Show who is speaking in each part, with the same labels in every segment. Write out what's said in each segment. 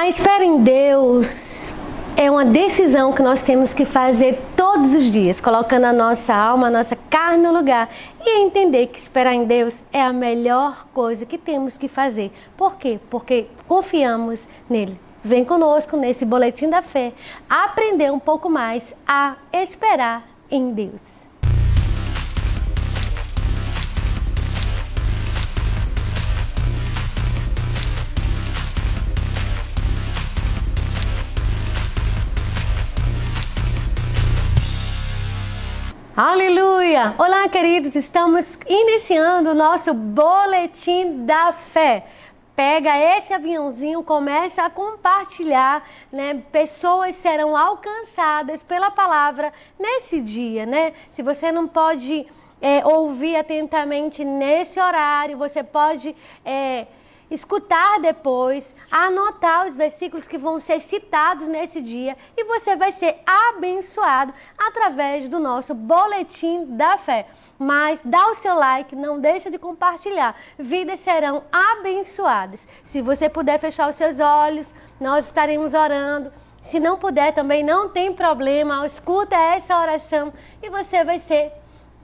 Speaker 1: A espera em Deus é uma decisão que nós temos que fazer todos os dias, colocando a nossa alma, a nossa carne no lugar e entender que esperar em Deus é a melhor coisa que temos que fazer. Por quê? Porque confiamos nele. Vem conosco nesse boletim da fé aprender um pouco mais a esperar em Deus. Aleluia! Olá, queridos, estamos iniciando o nosso boletim da fé pega esse aviãozinho, começa a compartilhar, né? Pessoas serão alcançadas pela palavra nesse dia, né? Se você não pode é, ouvir atentamente nesse horário, você pode. É escutar depois, anotar os versículos que vão ser citados nesse dia e você vai ser abençoado através do nosso boletim da fé. Mas dá o seu like, não deixa de compartilhar. Vidas serão abençoadas. Se você puder fechar os seus olhos, nós estaremos orando. Se não puder também, não tem problema, escuta essa oração e você vai ser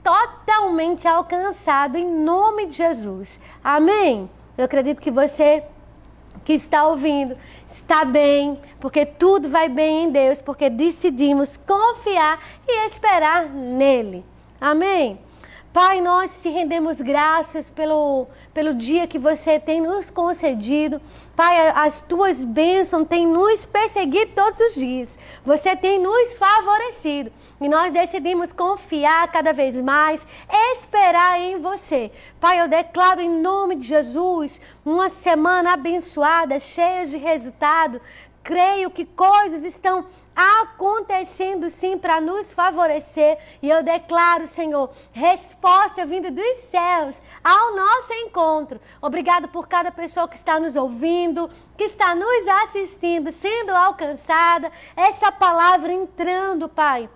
Speaker 1: totalmente alcançado em nome de Jesus. Amém? Eu acredito que você que está ouvindo está bem, porque tudo vai bem em Deus, porque decidimos confiar e esperar nele. Amém? Pai, nós te rendemos graças pelo, pelo dia que você tem nos concedido. Pai, as tuas bênçãos têm nos perseguido todos os dias. Você tem nos favorecido. E nós decidimos confiar cada vez mais, esperar em você. Pai, eu declaro em nome de Jesus uma semana abençoada, cheia de resultado. Creio que coisas estão acontecendo sim para nos favorecer. E eu declaro, Senhor, resposta vinda dos céus ao nosso encontro. Obrigado por cada pessoa que está nos ouvindo, que está nos assistindo, sendo alcançada. Essa palavra entrando, Pai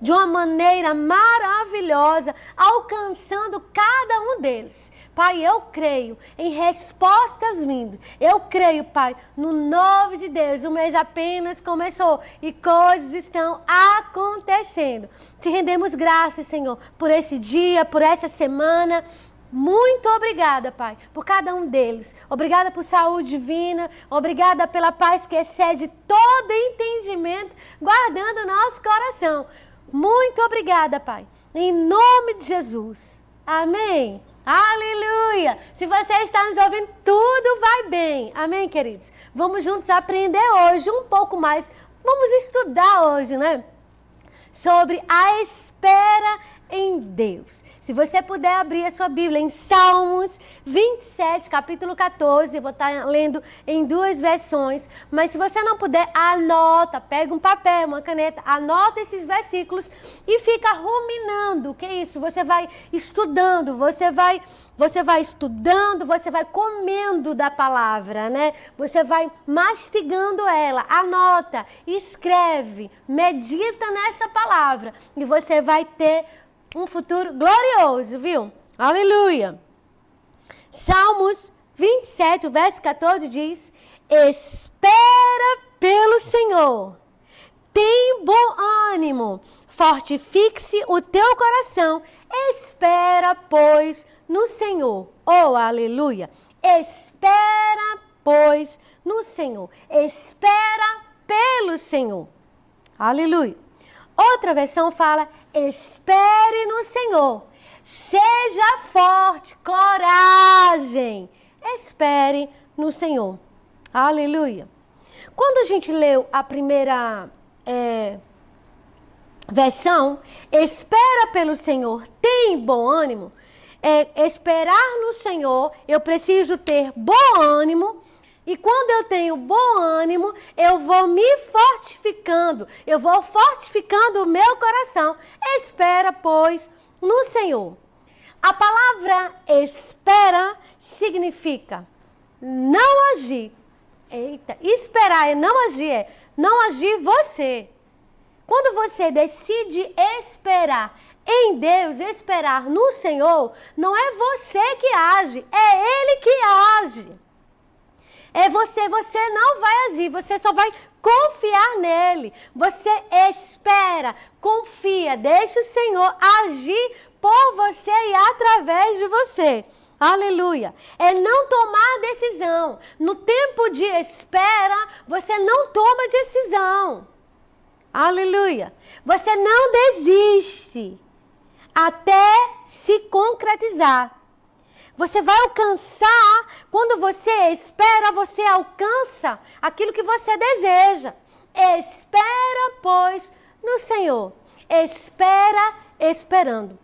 Speaker 1: de uma maneira maravilhosa, alcançando cada um deles. Pai, eu creio em respostas vindo. Eu creio, Pai, no nome de Deus. O mês apenas começou e coisas estão acontecendo. Te rendemos graças, Senhor, por esse dia, por essa semana. Muito obrigada, Pai, por cada um deles. Obrigada por saúde divina. Obrigada pela paz que excede todo entendimento, guardando nosso coração. Muito obrigada, Pai. Em nome de Jesus. Amém. Aleluia! Se você está nos ouvindo, tudo vai bem. Amém, queridos? Vamos juntos aprender hoje um pouco mais. Vamos estudar hoje, né? Sobre a espera em Deus. Se você puder abrir a sua Bíblia em Salmos 27, capítulo 14, eu vou estar tá lendo em duas versões, mas se você não puder, anota, pega um papel, uma caneta, anota esses versículos e fica ruminando. Que isso? Você vai estudando, você vai você vai estudando, você vai comendo da palavra, né? Você vai mastigando ela, anota, escreve, medita nessa palavra e você vai ter um futuro glorioso, viu? Aleluia! Salmos 27, verso 14 diz: Espera pelo Senhor, tem bom ânimo, fortifique-se o teu coração, espera, pois, no Senhor. Oh, aleluia! Espera, pois, no Senhor, espera pelo Senhor. Aleluia! Outra versão fala: espere no Senhor, seja forte, coragem, espere no Senhor. Aleluia. Quando a gente leu a primeira é, versão, espera pelo Senhor, tem bom ânimo. É, esperar no Senhor, eu preciso ter bom ânimo e quando eu tenho bom ânimo, eu vou me fortificando, eu vou fortificando o meu coração. Espera, pois, no Senhor. A palavra espera significa não agir. Eita, esperar é não agir, é não agir você. Quando você decide esperar em Deus, esperar no Senhor, não é você que age, é Ele que age. É você, você não vai agir, você só vai confiar nele. Você espera, confia, deixa o Senhor agir por você e através de você. Aleluia. É não tomar decisão. No tempo de espera, você não toma decisão. Aleluia. Você não desiste até se concretizar. Você vai alcançar, quando você espera, você alcança aquilo que você deseja. Espera, pois, no Senhor. Espera esperando.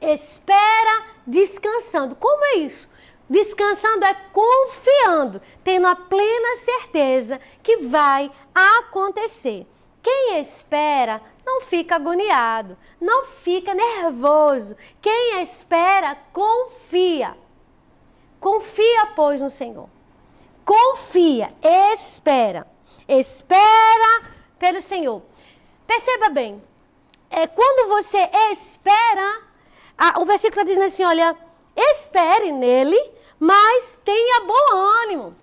Speaker 1: Espera descansando. Como é isso? Descansando é confiando, tendo a plena certeza que vai acontecer. Quem espera não fica agoniado, não fica nervoso. Quem espera confia. Confia, pois, no Senhor. Confia, espera. Espera pelo Senhor. Perceba bem, é quando você espera, a, o versículo diz assim: olha, espere nele, mas tenha bom ânimo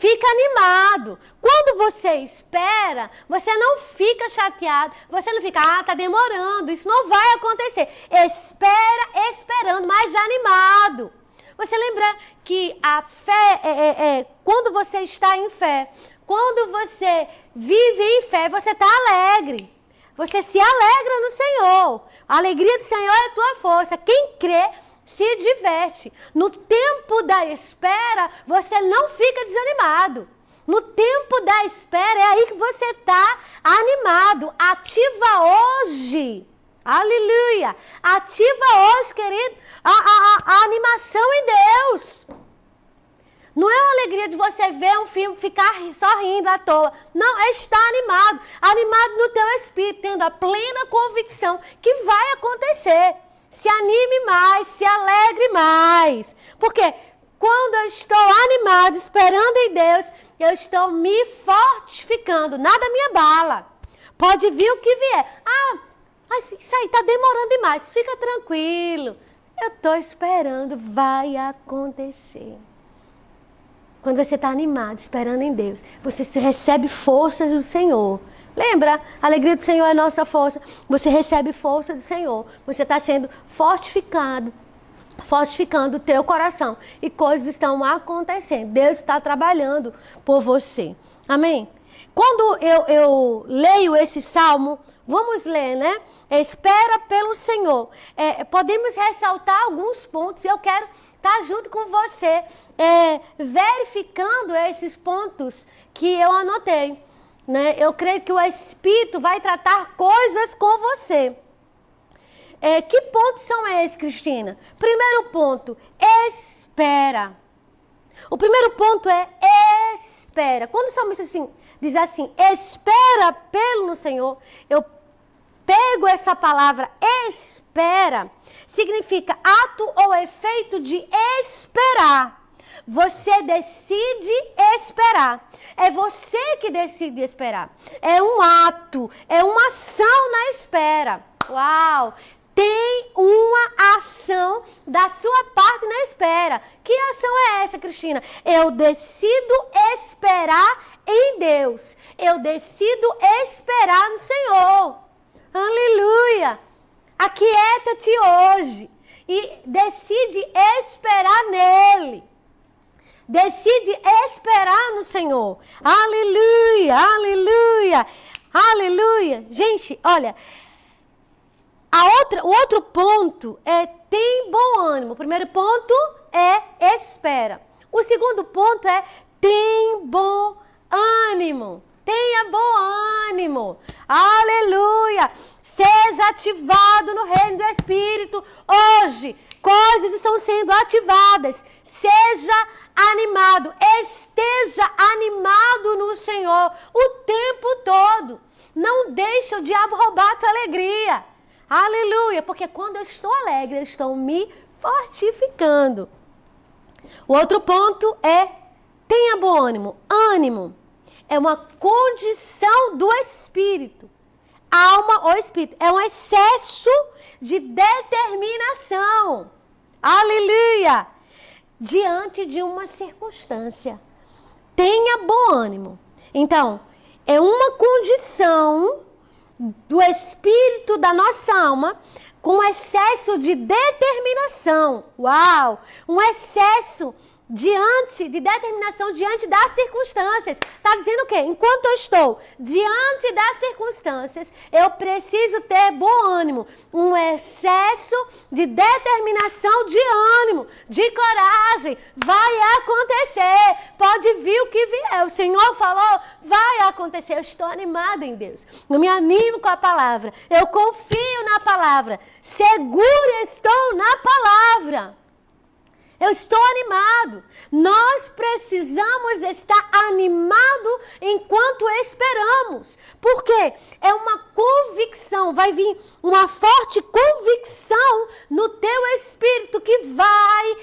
Speaker 1: fica animado. Quando você espera, você não fica chateado, você não fica, ah, tá demorando, isso não vai acontecer. Espera, esperando, mais animado. Você lembra que a fé, é, é, é, quando você está em fé, quando você vive em fé, você está alegre. Você se alegra no Senhor. A alegria do Senhor é a tua força. Quem crê se diverte. No tempo da espera, você não fica desanimado. No tempo da espera, é aí que você está animado. Ativa hoje. Aleluia! Ativa hoje, querido, a, a, a, animação em Deus. Não é uma alegria de você ver um filme ficar só rindo à toa. Não, é estar animado. Animado no teu espírito, tendo a plena convicção que vai acontecer. Se anime mais, se alegre mais. Porque quando eu estou animado, esperando em Deus, eu estou me fortificando. Nada me abala. Pode vir o que vier. Ah, mas isso aí está demorando demais. Fica tranquilo. Eu estou esperando, vai acontecer. Quando você está animado, esperando em Deus, você recebe forças do Senhor. Lembra? A alegria do Senhor é nossa força. Você recebe força do Senhor. Você está sendo fortificado, fortificando o teu coração. E coisas estão acontecendo. Deus está trabalhando por você. Amém? Quando eu, eu leio esse salmo, vamos ler, né? Espera pelo Senhor. É, podemos ressaltar alguns pontos. Eu quero estar tá junto com você, é, verificando esses pontos que eu anotei né? Eu creio que o Espírito vai tratar coisas com você. É, que pontos são esses, Cristina? Primeiro ponto, espera. O primeiro ponto é espera. Quando o salmista assim, diz assim, espera pelo Senhor, eu pego essa palavra espera, significa ato ou efeito de esperar. Você decide esperar. É você que decide esperar. É um ato, é uma ação na espera. Uau! Tem uma ação da sua parte na espera. Que ação é essa, Cristina? Eu decido esperar em Deus. Eu decido esperar no Senhor. Aleluia! Aquieta-te hoje e decide esperar nele decide esperar no Senhor. Aleluia, aleluia, aleluia. Gente, olha, a outra, o outro ponto é tem bom ânimo. O primeiro ponto é espera. O segundo ponto é tem bom ânimo. Tenha bom ânimo. Aleluia. Seja ativado no reino do Espírito hoje. Coisas estão sendo ativadas. Seja ativado animado, esteja animado no Senhor o tempo todo. Não deixe o diabo roubar a tua alegria. Aleluia, porque quando eu estou alegre, eu estou me fortificando. O outro ponto é tenha bom ânimo. Ânimo é uma condição do espírito. Alma ou espírito é um excesso de determinação. Aleluia! diante de uma circunstância. Tenha bom ânimo. Então, é uma condição do espírito da nossa alma com excesso de determinação. Uau! Um excesso diante de determinação, diante das circunstâncias. Está dizendo o quê? Enquanto eu estou diante das circunstâncias, eu preciso ter bom ânimo, um excesso de determinação, de ânimo, de coragem. Vai acontecer, pode vir o que vier. O Senhor falou, vai acontecer. Eu estou animada em Deus, eu me animo com a palavra, eu confio na palavra, segura estou na palavra. Eu estou animado. Nós precisamos estar animado enquanto esperamos. Porque é uma convicção, vai vir uma forte convicção no teu espírito que vai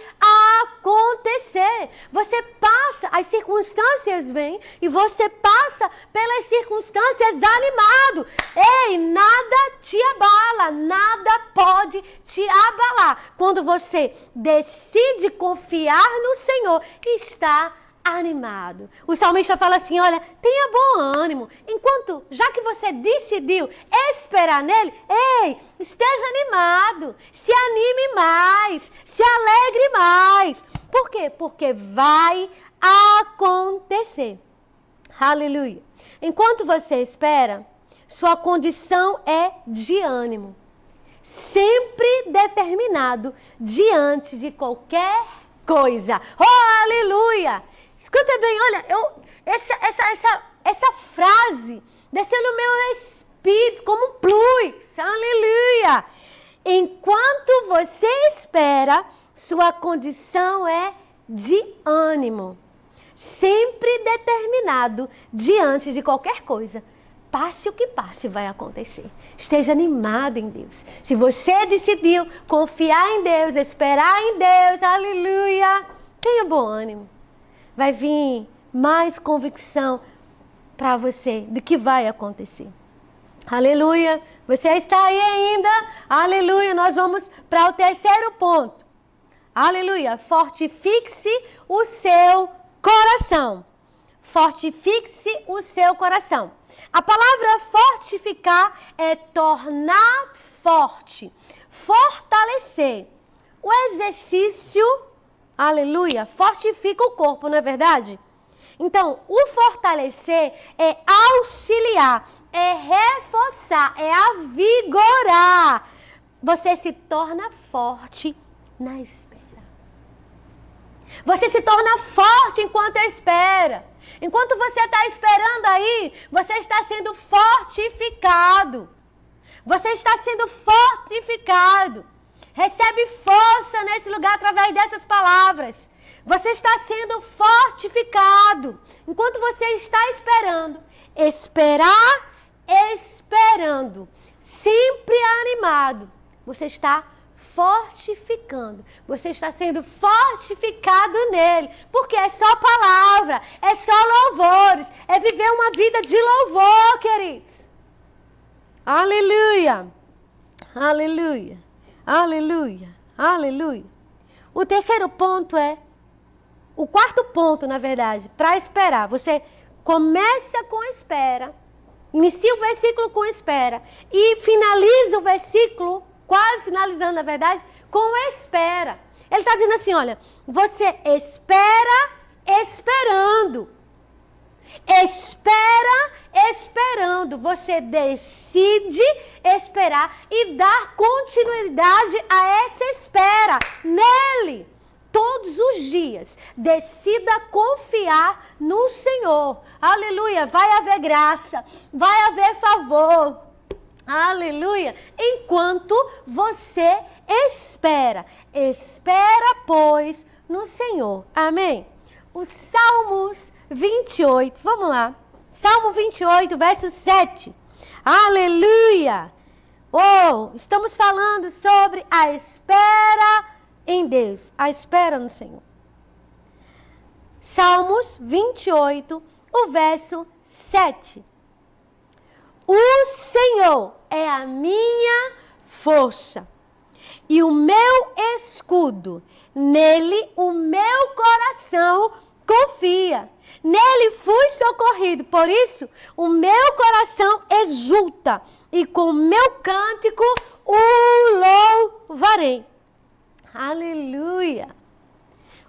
Speaker 1: acontecer. Você passa, as circunstâncias vêm e você passa pelas circunstâncias animado. Ei, nada te abala, nada pode te abalar. Quando você decide de confiar no Senhor está animado. O salmista fala assim: olha, tenha bom ânimo. Enquanto, já que você decidiu esperar nele, ei, esteja animado, se anime mais, se alegre mais. Por quê? Porque vai acontecer. Aleluia. Enquanto você espera, sua condição é de ânimo sempre determinado diante de qualquer coisa. Oh, aleluia! Escuta bem, olha, eu, essa, essa, essa, essa frase desceu no meu espírito como um plus. Aleluia! Enquanto você espera, sua condição é de ânimo. Sempre determinado diante de qualquer coisa passe o que passe, vai acontecer. Esteja animado em Deus. Se você decidiu confiar em Deus, esperar em Deus, aleluia, tenha bom ânimo. Vai vir mais convicção para você do que vai acontecer. Aleluia. Você está aí ainda? Aleluia. Nós vamos para o terceiro ponto. Aleluia. Fortifique-se o seu coração. Fortifique-se o seu coração. A palavra fortificar é tornar forte, fortalecer. O exercício, aleluia, fortifica o corpo, não é verdade? Então, o fortalecer é auxiliar, é reforçar, é avigorar. Você se torna forte na esperança. Você se torna forte enquanto espera. Enquanto você está esperando aí, você está sendo fortificado. Você está sendo fortificado. Recebe força nesse lugar através dessas palavras. Você está sendo fortificado. Enquanto você está esperando, esperar, esperando, sempre animado, você está fortificando. Você está sendo fortificado nele, porque é só palavra, é só louvores, é viver uma vida de louvor, queridos. Aleluia. Aleluia. Aleluia. Aleluia. O terceiro ponto é o quarto ponto, na verdade, para esperar. Você começa com espera, inicia o versículo com espera e finaliza o versículo quase finalizando, na verdade, com espera. Ele está dizendo assim: olha, você espera esperando. Espera esperando. Você decide esperar e dar continuidade a essa espera nele. Todos os dias, decida confiar no Senhor. Aleluia. Vai haver graça, vai haver favor, Aleluia! Enquanto você espera. Espera, pois, no Senhor. Amém? Os Salmos 28, vamos lá. Salmo 28, verso 7. Aleluia! Oh, estamos falando sobre a espera em Deus, a espera no Senhor. Salmos 28, o verso 7. O Senhor é a minha força e o meu escudo. Nele o meu coração confia. Nele fui socorrido. Por isso, o meu coração exulta e com o meu cântico o louvarei. Aleluia!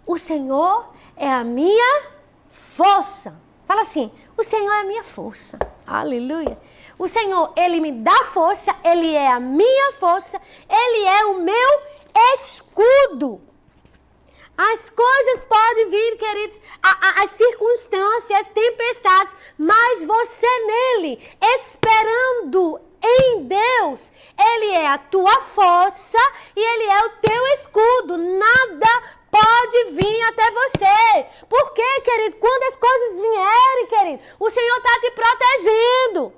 Speaker 1: O Senhor é a minha força. Fala assim: o Senhor é a minha força. Aleluia. O Senhor, Ele me dá força, Ele é a minha força, Ele é o meu escudo. As coisas podem vir, queridos, a, a, as circunstâncias, as tempestades, mas você nele, esperando em Deus, Ele é a tua força e Ele é o teu escudo. Nada pode vir até você. Por quê, querido? Quando as coisas vierem, querido, o Senhor está te protegendo.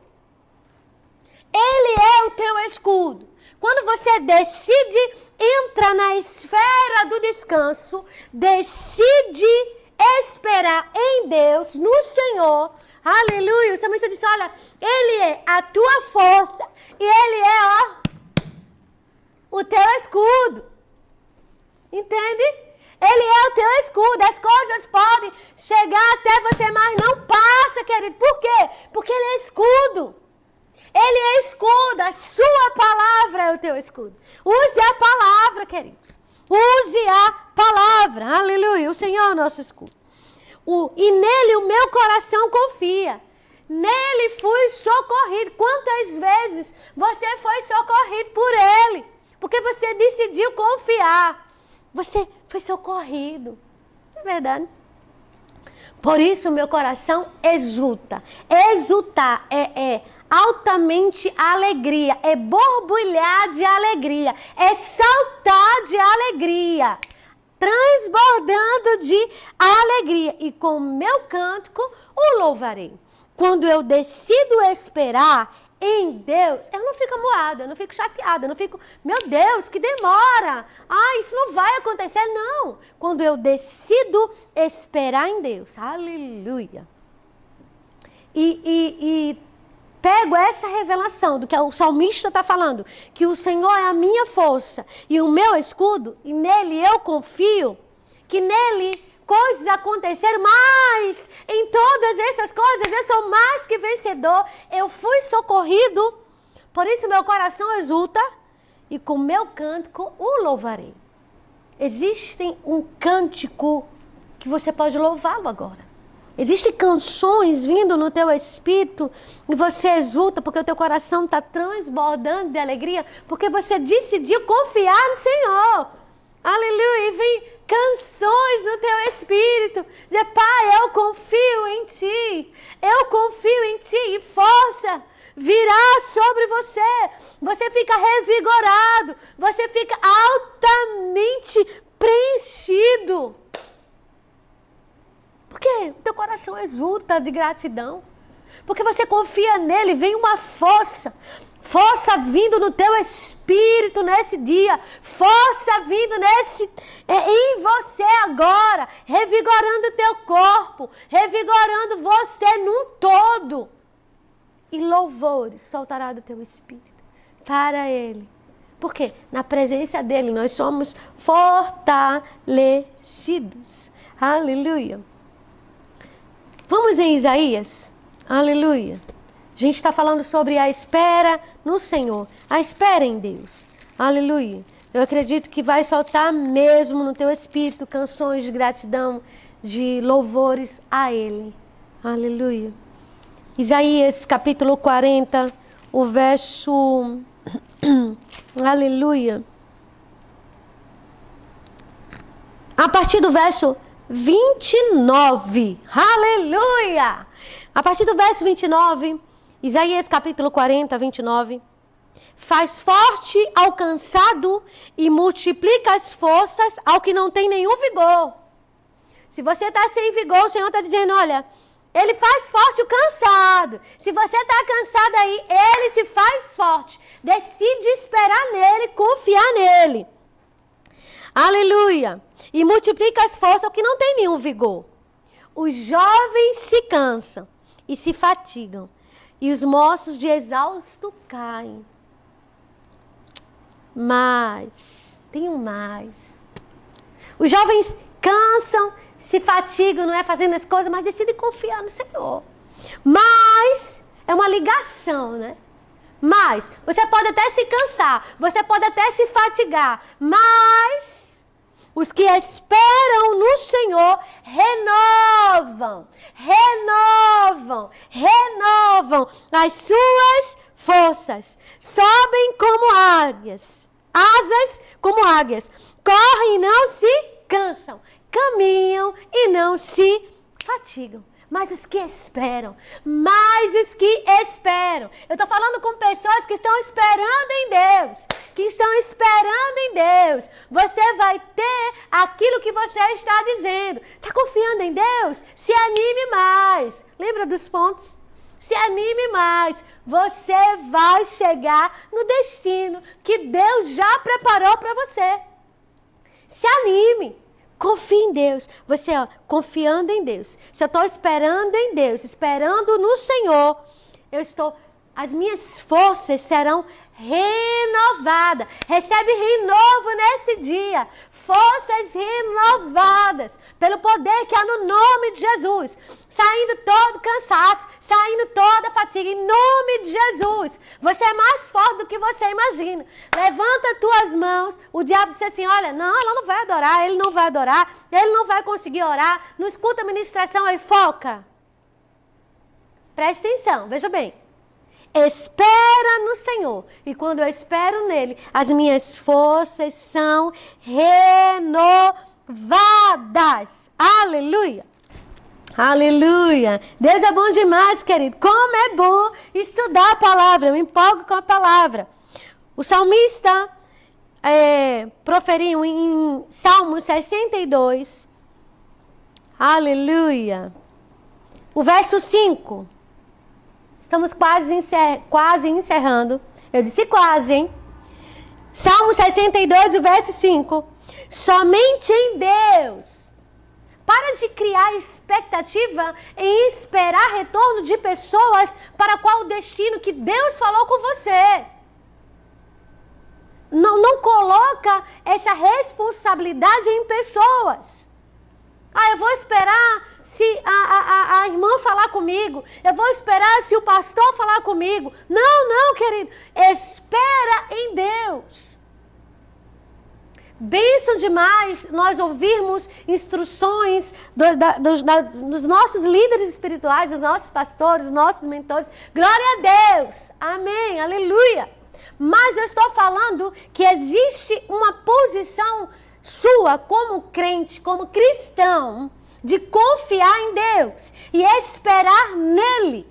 Speaker 1: Ele é o teu escudo. Quando você decide entrar na esfera do descanso, decide esperar em Deus, no Senhor, aleluia, o salmista disse, olha, Ele é a tua força e Ele é, ó, o teu escudo. Entende? Ele é o teu escudo. As coisas podem chegar até você, mas não passa, querido. Por quê? Porque ele é escudo. Ele é escudo. A sua palavra é o teu escudo. Use a palavra, queridos. Use a palavra. Aleluia. O Senhor é o nosso escudo. O, e nele o meu coração confia. Nele fui socorrido. Quantas vezes você foi socorrido por ele? Porque você decidiu confiar. Você foi socorrido. Não é verdade? Por isso, meu coração exulta. Exultar é, é altamente alegria, é borbulhar de alegria, é saltar de alegria, transbordando de alegria. E com o meu cântico o louvarei. Quando eu decido esperar, em Deus, eu não fico moada, eu não fico chateada, eu não fico, meu Deus, que demora! Ah, isso não vai acontecer, não! Quando eu decido esperar em Deus, aleluia! E, e, e pego essa revelação do que o salmista está falando, que o Senhor é a minha força e o meu escudo, e nele eu confio, que nele coisas acontecer, mas em todas essas coisas eu sou mais que vencedor. Eu fui socorrido, por isso meu coração exulta e com meu cântico o louvarei. Existem um cântico que você pode louvá-lo agora. Existem canções vindo no teu espírito e você exulta porque o teu coração está transbordando de alegria, porque você decidiu confiar no Senhor. Aleluia! E vem canções no teu espírito. Dizer, Pai, eu confio em ti. Eu confio em ti. E força virá sobre você. Você fica revigorado. Você fica altamente preenchido. Porque teu coração exulta de gratidão. Porque você confia nele, vem uma força Força vindo no teu espírito nesse dia. Força vindo nesse é, em você agora, revigorando o teu corpo, revigorando você num todo. E louvores soltará do teu espírito para ele. Porque na presença dele nós somos fortalecidos. Aleluia. Vamos em Isaías. Aleluia. A gente está falando sobre a espera no Senhor, a espera em Deus. Aleluia. Eu acredito que vai soltar mesmo no teu espírito canções de gratidão, de louvores a Ele. Aleluia. Isaías capítulo 40, o verso. Aleluia. A partir do verso 29. Aleluia! A partir do verso 29, Isaías capítulo 40, 29. Faz forte ao cansado e multiplica as forças ao que não tem nenhum vigor. Se você está sem vigor, o Senhor está dizendo: olha, Ele faz forte o cansado. Se você está cansado aí, Ele te faz forte. Decide esperar nele, confiar nele. Aleluia! E multiplica as forças ao que não tem nenhum vigor. Os jovens se cansam e se fatigam e os moços de exausto caem. Mas, tem um mais. Os jovens cansam, se fatigam, não é fazendo as coisas, mas decidem confiar no Senhor. Mas, é uma ligação, né? Mas, você pode até se cansar, você pode até se fatigar, mas os que esperam no Senhor renovam, renovam, renovam as suas forças. Sobem como águias, asas como águias. Correm e não se cansam, caminham e não se fatigam mas os que esperam, mais os que esperam. Eu estou falando com pessoas que estão esperando em Deus, que estão esperando em Deus. Você vai ter aquilo que você está dizendo. Está confiando em Deus? Se anime mais. Lembra dos pontos? Se anime mais. Você vai chegar no destino que Deus já preparou para você. Se anime. Confie em Deus. Você, ó, confiando em Deus. Se eu estou esperando em Deus, esperando no Senhor, eu estou as minhas forças serão renovadas. Recebe renovo nesse dia. Forças renovadas pelo poder que há no nome de Jesus. Saindo todo cansaço, saindo toda fatiga, em nome de Jesus. Você é mais forte do que você imagina. Levanta tuas mãos. O diabo diz assim: Olha, não, ela não vai adorar, ele não vai adorar, ele não vai conseguir orar. Não escuta a ministração aí, foca. Preste atenção, veja bem. Espera no Senhor. E quando eu espero nele, as minhas forças são renovadas. Aleluia! Aleluia! Deus é bom demais, querido. Como é bom estudar a palavra. Eu me empolgo com a palavra. O salmista é, proferiu em Salmo 62. Aleluia! O verso 5. Estamos quase, encer... quase encerrando. Eu disse quase, hein? Salmo 62, o verso 5. Somente em Deus. Para de criar expectativa e esperar retorno de pessoas para qual o destino que Deus falou com você. Não, não coloca essa responsabilidade em pessoas. Ah, eu vou esperar se a, a, a, irmã falar comigo. Eu vou esperar se o pastor falar comigo. Não, não, querido. Espera em Deus. Bênção demais nós ouvirmos instruções do, da, da, dos nossos líderes espirituais, dos nossos pastores, dos nossos mentores. Glória a Deus. Amém. Aleluia. Mas eu estou falando que existe uma posição sua como crente, como cristão, de confiar em Deus e esperar nele.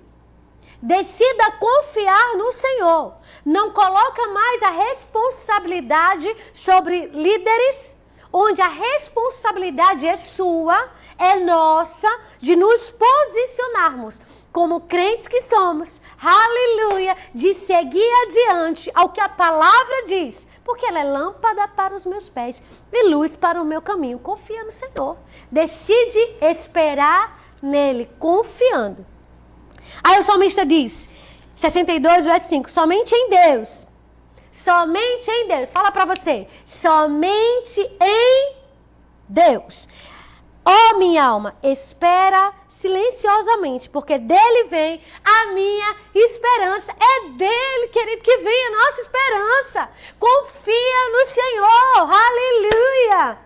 Speaker 1: Decida confiar no Senhor. Não coloca mais a responsabilidade sobre líderes onde a responsabilidade é sua, é nossa, de nos posicionarmos como crentes que somos, aleluia, de seguir adiante ao que a palavra diz, porque ela é lâmpada para os meus pés e luz para o meu caminho. Confia no Senhor. Decide esperar nele, confiando. Aí o salmista diz, 62, verso 5: Somente em Deus Somente em Deus. Fala para você. Somente em Deus. Ó oh, minha alma, espera silenciosamente, porque dele vem a minha esperança. É dele, querido, que vem a nossa esperança. Confia no Senhor. Aleluia!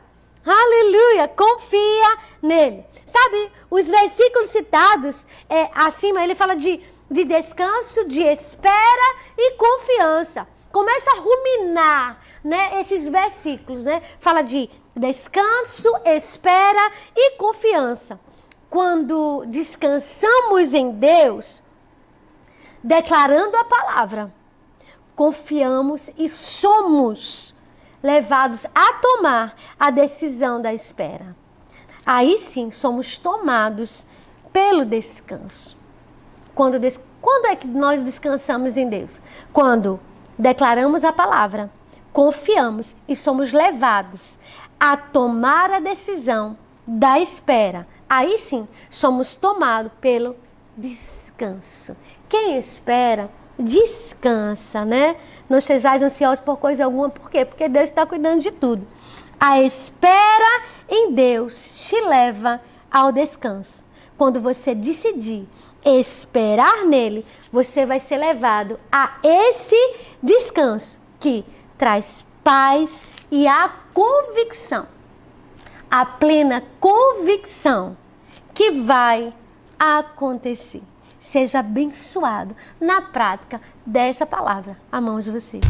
Speaker 1: Aleluia! Confia nele. Sabe, os versículos citados é, acima, ele fala de, de descanso, de espera e confiança começa a ruminar, né, esses versículos, né? Fala de descanso, espera e confiança. Quando descansamos em Deus, declarando a palavra, confiamos e somos levados a tomar a decisão da espera. Aí sim, somos tomados pelo descanso. Quando, des... Quando é que nós descansamos em Deus? Quando declaramos a palavra, confiamos e somos levados a tomar a decisão da espera. Aí sim, somos tomados pelo descanso. Quem espera, descansa, né? Não sejais ansiosos por coisa alguma, por quê? Porque Deus está cuidando de tudo. A espera em Deus te leva ao descanso. Quando você decidir esperar nele, você vai ser levado a esse descanso que traz paz e a convicção, a plena convicção que vai acontecer. Seja abençoado na prática dessa palavra. Amamos você.